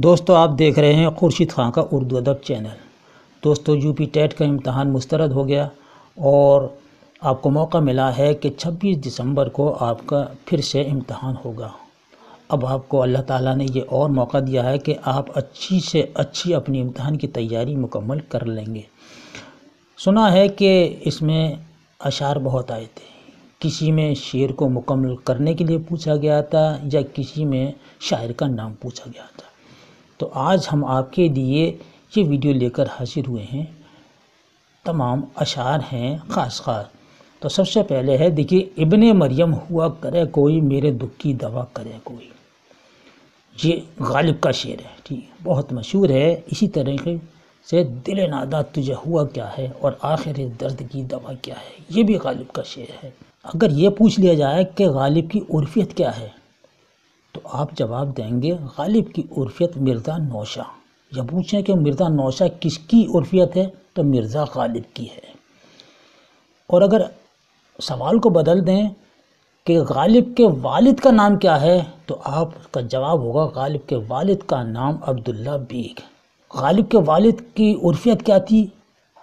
दोस्तों आप देख रहे हैं खुर्शीद खां का उर्दू अदब चैनल दोस्तों यू पी टेट का इम्तहान मुस्तरद हो गया और आपको मौका मिला है कि 26 दिसंबर को आपका फिर से इम्तहान होगा अब आपको अल्लाह ताला ने ये और मौका दिया है कि आप अच्छी से अच्छी अपनी इम्तहान की तैयारी मुकम्मल कर लेंगे सुना है कि इसमें अशार बहुत आए थे किसी में शेर को मुकम्मल करने के लिए पूछा गया था या किसी में शायर का नाम पूछा गया था तो आज हम आपके लिए ये वीडियो लेकर हाजिर हुए हैं तमाम अशार हैं ख़ास खास तो सबसे पहले है देखिए इबन मरियम हुआ करे कोई मेरे दुख की दवा करे कोई ये गालिब का शेर है ठीक है बहुत मशहूर है इसी तरीके से दिल नादा तुझे हुआ क्या है और आखिर दर्द की दवा क्या है ये भी गालिब का शेर है अगर ये पूछ लिया जाए कि गालिब की उर्फियत क्या है आप जवाब देंगे गालिब की उर्फियत मिर्ज़ा नौशा या पूछें कि मिर्ज़ा नौशा किसकी उर्फियत है तो मिर्ज़ा गालिब की है और अगर सवाल को बदल दें कि गालिब के वालिद का नाम क्या है तो आपका जवाब होगा गालिब के वालिद का नाम अब्दुल्ला बीग गालिब के वालिद की उर्फियत क्या थी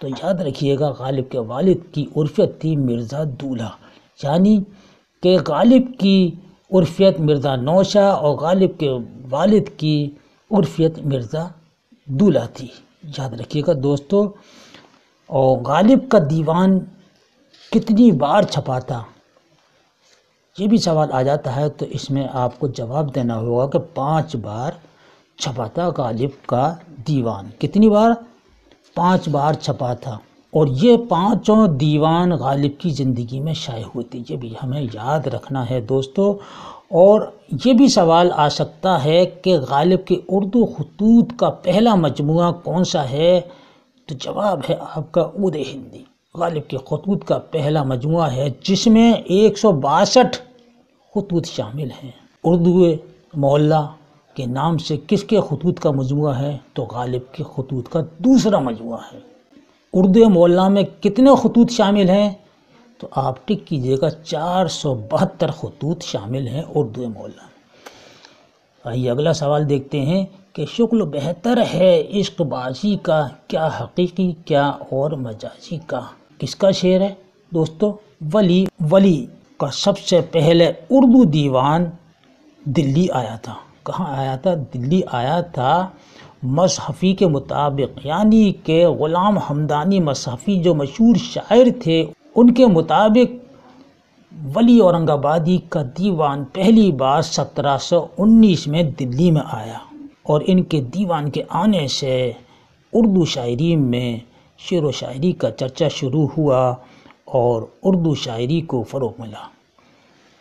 तो याद रखिएगा गालिब के वालिद की उर्फियत थी मिर्ज़ा दूल्हा यानी कि गालिब की उर्फियत मिर्ज़ा नौशा और गालिब के वालिद की उर्फियत मिर्ज़ा दूल्हा थी याद रखिएगा दोस्तों और गालिब का दीवान कितनी बार छपा था ये भी सवाल आ जाता है तो इसमें आपको जवाब देना होगा कि पांच बार छपा था गालिब का दीवान कितनी बार पांच बार छपा था और ये पांचों दीवान गालिब की ज़िंदगी में शाये हुए थे ये भी हमें याद रखना है दोस्तों और ये भी सवाल आ सकता है कि गालिब के उर्दू खतूत का पहला मजमू कौन सा है तो जवाब है आपका उद हिंदी गालिब के खतूत का पहला मजमू है जिसमें एक सौ बासठ खतूत शामिल हैं उर्दू मोहल्ला के नाम से किसके खतूत का मजमू है तो गालिब के खतूत का दूसरा मजमू है उर्दू मौलाना में कितने खतूत शामिल हैं तो आप टिक कीजिएगा चार सौ बहत्तर खतूत शामिल हैं उर्दू मौला में आइए अगला सवाल देखते हैं कि शुक्ल बेहतर है इश्कबाजी का क्या हकीकी क्या और मजाजी का किसका शेर है दोस्तों वली वली का सबसे पहले उर्दू दीवान दिल्ली आया था कहाँ आया था दिल्ली आया था मसहफ़ी के मुताबिक यानी के ग़ुलाम हमदानी मसहफ़ी जो मशहूर शायर थे उनके मुताबिक वली औरंगाबादी का दीवान पहली बार 1719 में दिल्ली में आया और इनके दीवान के आने से उर्दू शायरी में शेर व शायरी का चर्चा शुरू हुआ और उर्दू शायरी को फ़रोग मिला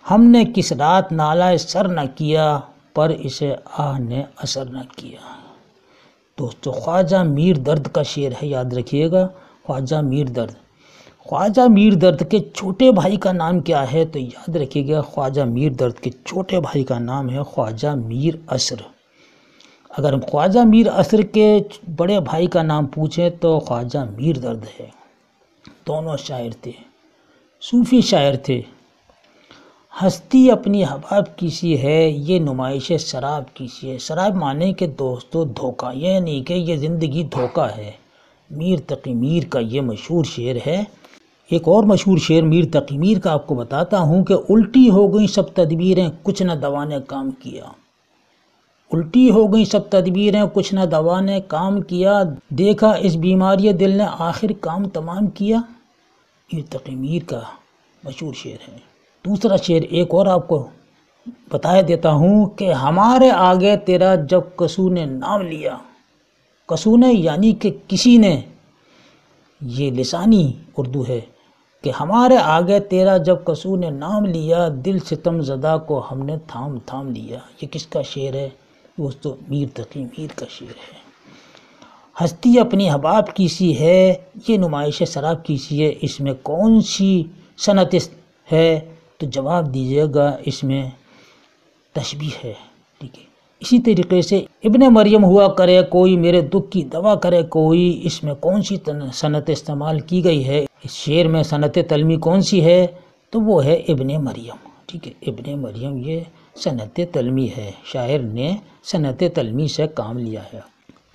हमने किस रात नाला सर न किया पर इसे आह ने असर न किया दोस्तों ख्वाजा मीर दर्द का शेर है याद रखिएगा ख्वाजा मीर दर्द ख्वाजा मीर दर्द के छोटे भाई का नाम क्या है तो याद रखिएगा ख्वाजा मीर दर्द के छोटे भाई का नाम है ख्वाजा मीर असर अगर हम ख्वाजा मीर असर के बड़े भाई का नाम पूछें तो ख्वाजा मीर दर्द है दोनों शायर थे सूफ़ी शायर थे हस्ती अपनी हबाब की सी है ये नुमाइश शराब की सी है शराब माने के दोस्तों धोखा यह नहीं कि यह ज़िंदगी धोखा है मीर तकी मीर का ये मशहूर शेर है एक और मशहूर शेर मीर तकी मीर का आपको बताता हूँ कि उल्टी हो गई सब तदबीरें कुछ न दवा ने काम किया उल्टी हो गई सब तदबीरें कुछ न दवा ने काम किया देखा इस बीमारी दिल ने आखिर काम तमाम किया मीर तकी मीर का मशहूर शेर है दूसरा शेर एक और आपको बताया देता हूँ कि हमारे आगे तेरा जब कसू ने नाम लिया कसू ने यानी कि किसी ने ये लसानी उर्दू है कि हमारे आगे तेरा जब कसू ने नाम लिया दिल सितम जदा को हमने थाम थाम लिया ये किसका शेर है दोस्तों मीर तकी मीर का शेर है हस्ती अपनी हबाब की सी है ये नुमाइश शराब की सी है इसमें कौन सी सनत है तो जवाब दीजिएगा इसमें तशबी है ठीक है इसी तरीके से इबन मरियम हुआ करे कोई मेरे दुख की दवा करे कोई इसमें कौन सी सनत इस्तेमाल की गई है इस शेर में सनत तलमी कौन सी है तो वो है इबन मरियम ठीक है इबन मरियम ये सनत तलमी है शायर ने सनत तलमी से काम लिया है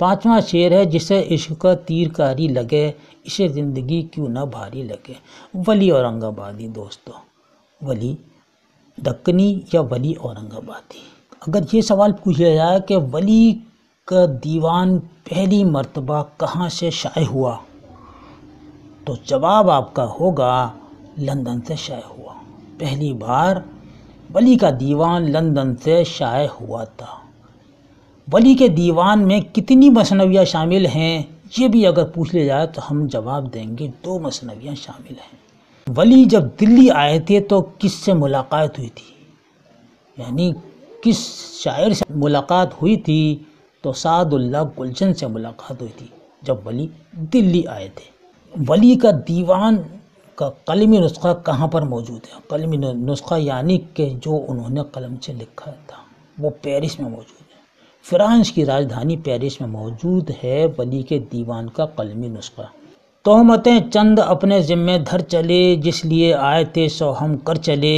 पांचवा शेर है जिसे इश्क का तीरकारी लगे इसे ज़िंदगी क्यों ना भारी लगे वली औरंगाबादी दोस्तों वली दक्कनी या वली औरंगाबादी अगर ये सवाल पूछा जाए कि वली का दीवान पहली मर्तबा कहाँ से शाये हुआ तो जवाब आपका होगा लंदन से शाये हुआ पहली बार वली का दीवान लंदन से शाये हुआ था वली के दीवान में कितनी मसनवियाँ शामिल हैं ये भी अगर पूछ लिया जाए तो हम जवाब देंगे दो मसनवियाँ शामिल हैं वली जब दिल्ली आए थे तो किस से मुलाकात हुई थी यानी किस शायर से मुलाकात हुई थी तो सादुल्ला गुलशन से मुलाकात हुई थी जब वली दिल्ली आए थे वली का दीवान का कलमी नुस्खा कहाँ पर मौजूद है कलमी नुस्खा यानी कि जो उन्होंने कलम से लिखा था वो पेरिस में मौजूद है फ्रांस की राजधानी पेरिस में मौजूद है वली के दीवान का कलमी नुस्खा तोहमतें चंद अपने ज़िम्मे धर चले जिस लिए आए थे सो हम कर चले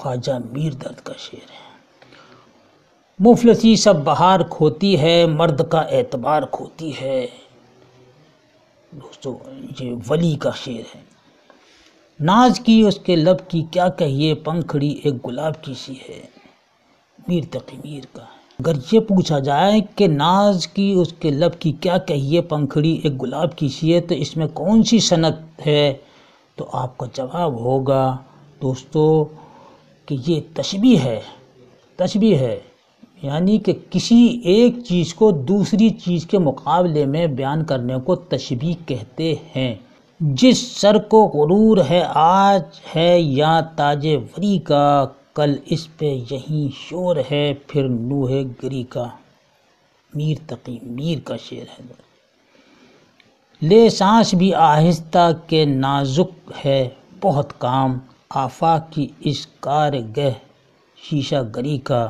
ख्वाजा मीर दर्द का शेर है मुफलसी सब बहार खोती है मर्द का एतबार खोती है दोस्तों ये वली का शेर है नाज की उसके लब की क्या कहिए पंखड़ी एक गुलाब की सी है मीर तकी मीर का अगर ये पूछा जाए कि नाज की उसके लब की क्या कहिए पंखड़ी एक गुलाब की शीए तो इसमें कौन सी सनत है तो आपका जवाब होगा दोस्तों कि ये तशबी है तशबी है यानी कि किसी एक चीज़ को दूसरी चीज़ के मुकाबले में बयान करने को तशबी कहते हैं जिस सर को गुरूर है आज है या ताजे वरी का कल इस पे यही शोर है फिर लूहे गरी का मीर तकी मीर का शेर है ले सांस भी आहिस्ता के नाजुक है बहुत काम आफा की इस कार गह शीशा गरी का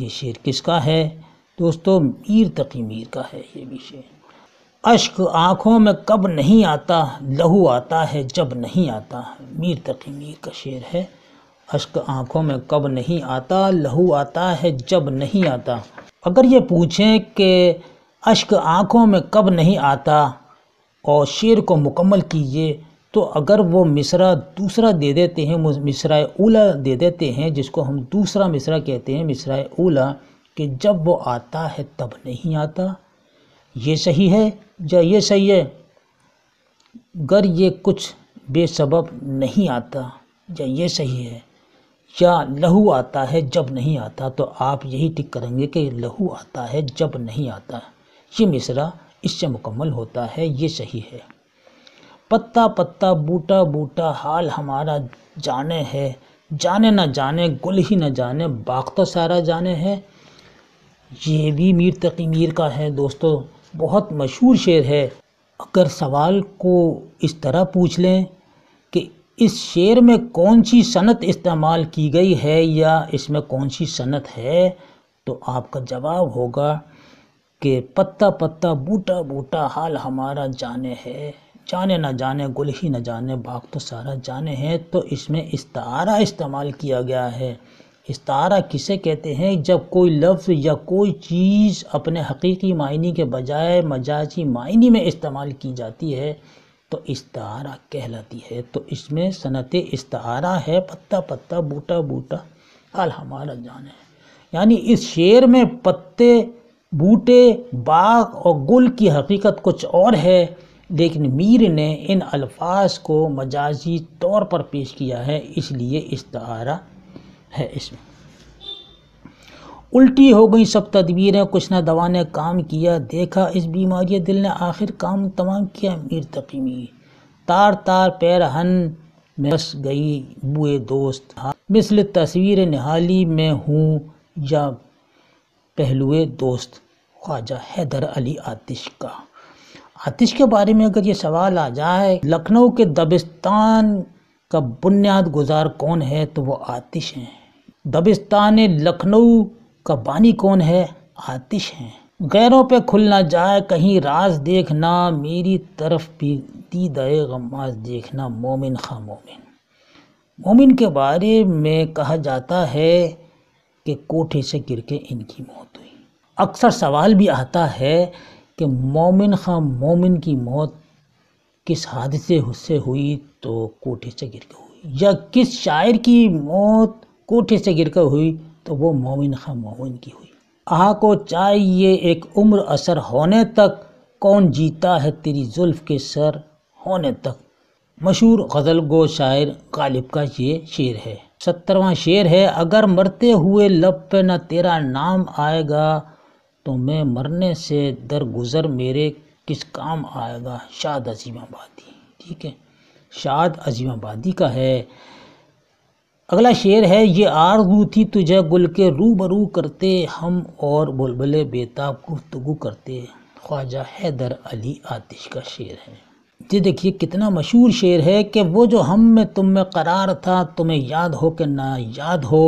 ये शेर किसका है दोस्तों मीर तकी मीर का है ये भी शेर अश्क आँखों में कब नहीं आता लहू आता है जब नहीं आता मीर तकी मीर का शेर है अश्क आँखों में कब नहीं आता लहू आता है जब नहीं आता अगर ये पूछें कि अश्क आँखों में कब नहीं आता और शेर को मुकम्मल कीजिए तो अगर वो मिसरा दूसरा दे देते हैं मिसरा ओला दे देते हैं जिसको हम दूसरा मिसरा कहते हैं मिसरा ओला कि जब वो आता है तब नहीं आता ये सही है या ये सही है गर ये कुछ बेसब नहीं आता या ये सही है या लहू आता है जब नहीं आता तो आप यही टिक करेंगे कि लहू आता है जब नहीं आता ये मिसरा इससे मुकम्मल होता है ये सही है पत्ता पत्ता बूटा बूटा हाल हमारा जाने है जाने ना जाने गुल ही ना जाने बाग तो सारा जाने है ये भी मीर तकी मीर का है दोस्तों बहुत मशहूर शेर है अगर सवाल को इस तरह पूछ लें इस शेर में कौन सी सनत इस्तेमाल की गई है या इसमें कौन सी सनत है तो आपका जवाब होगा कि पत्ता पत्ता बूटा बूटा हाल हमारा जाने है जाने ना जाने गुल ही ना जाने बाग तो सारा जाने हैं तो इसमें इस्तारा इस्तेमाल किया गया है इस्तारा किसे कहते हैं जब कोई लफ्ज़ या कोई चीज़ अपने हकीकी मायने के बजाय मजाजी मायने में इस्तेमाल की जाती है तो इस्तारा कहलाती है तो इसमें सनत इस्तारा है पत्ता पत्ता बूटा बूटा हाल हमारा है यानी इस शेर में पत्ते बूटे बाग और गुल की हकीकत कुछ और है लेकिन मीर ने इन अल्फाज को मजाजी तौर पर पेश किया है इसलिए इस्तारा है इसमें उल्टी हो गई सब तदबीरें कुछ न दवा ने काम किया देखा इस बीमारी दिल ने आखिर काम तमाम किया मीर तकीमी तार तार पैरहन में बस गई बुए दोस्त मिसल तस्वीर निहाली में हूँ या पहलुए दोस्त ख्वाजा हैदर अली आतिश का आतिश के बारे में अगर ये सवाल आ जाए लखनऊ के दबिस्तान का बुनियाद गुजार कौन है तो वो आतिश हैं दबिस्तान लखनऊ का बानी कौन है आतिश है गैरों पे खुल ना जाए कहीं राज देखना मेरी तरफ भी दीदाए गमाज देखना मोमिन खा मोमिन मोमिन के बारे में कहा जाता है कि कोठे से गिर के इनकी मौत हुई अक्सर सवाल भी आता है कि मोमिन ख़ा मोमिन की मौत किस हादसे से हुई तो कोठे से गिर कर हुई या किस शायर की मौत कोठे से गिर कर हुई तो वो मोमिन खा मोमिन की हुई आ को चाहिए एक उम्र असर होने तक कौन जीता है तेरी जुल्फ के सर होने तक मशहूर गज़ल गो शायर गालिब का ये शेर है सत्तरवा शेर है अगर मरते हुए लब पे न तेरा नाम आएगा तो मैं मरने से दरगुजर मेरे किस काम आएगा शाद अजीमाबादी ठीक है शाद अजीमाबादी का है अगला शेर है ये रू थी तुझे गुल के रूबरू करते हम और बुलबुल बेताब गुफ्तु करते ख्वाजा हैदर अली आतिश का शेर है ये देखिए कितना मशहूर शेर है कि वो जो हम में तुम में करार था तुम्हें याद हो कि ना याद हो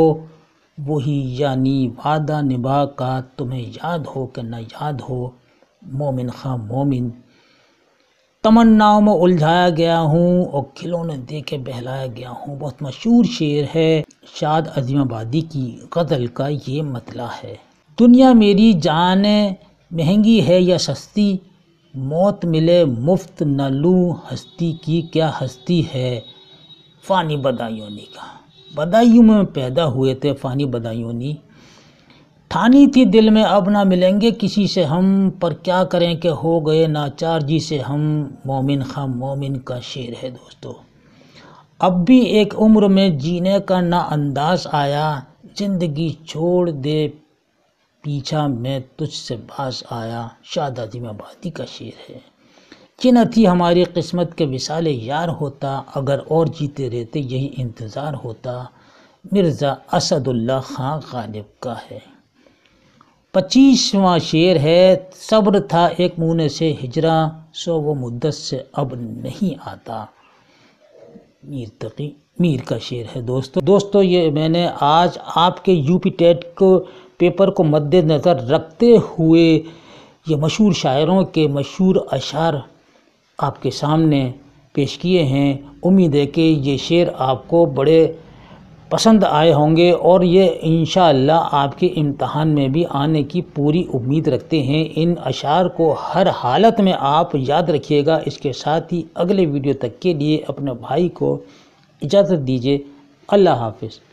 वही यानी वादा निभा का तुम्हें याद हो कि ना याद हो मोमिन खां मोमिन तमन्नाओं में उलझाया गया हूँ और खिलौने दे के बहलाया गया हूँ बहुत मशहूर शेर है शाद अजीमाबादी की गज़ल का ये मतला है दुनिया मेरी जान महंगी है या सस्ती मौत मिले मुफ्त न लूँ हस्ती की क्या हस्ती है फ़ानी बदायूनी का बदायूं में पैदा हुए थे फ़ानी बदायूनी ठानी थी दिल में अब ना मिलेंगे किसी से हम पर क्या करें कि हो गए नाचार जी से हम मोमिन ख़ाम मोमिन का शेर है दोस्तों अब भी एक उम्र में जीने का ना अंदाज आया ज़िंदगी छोड़ दे पीछा मैं तुझसे बास आया में आदिमाबादी का शेर है कि न थी हमारी किस्मत के विशाल यार होता अगर और जीते रहते यही इंतज़ार होता मिर्ज़ा असदुल्ला खां गालिब का है पच्चीसवा शेर है सब्र था एक मुने से हिजरा सो वो मुद्दत से अब नहीं आता मीर तकी मीर का शेर है दोस्तों दोस्तों ये मैंने आज आपके यूपी टेट को पेपर को मद्देनज़र रखते हुए ये मशहूर शायरों के मशहूर अशार आपके सामने पेश किए हैं उम्मीद है कि ये शेर आपको बड़े पसंद आए होंगे और ये इन आपके इम्तहान में भी आने की पूरी उम्मीद रखते हैं इन अशार को हर हालत में आप याद रखिएगा इसके साथ ही अगले वीडियो तक के लिए अपने भाई को इजाज़त दीजिए अल्लाह हाफिज़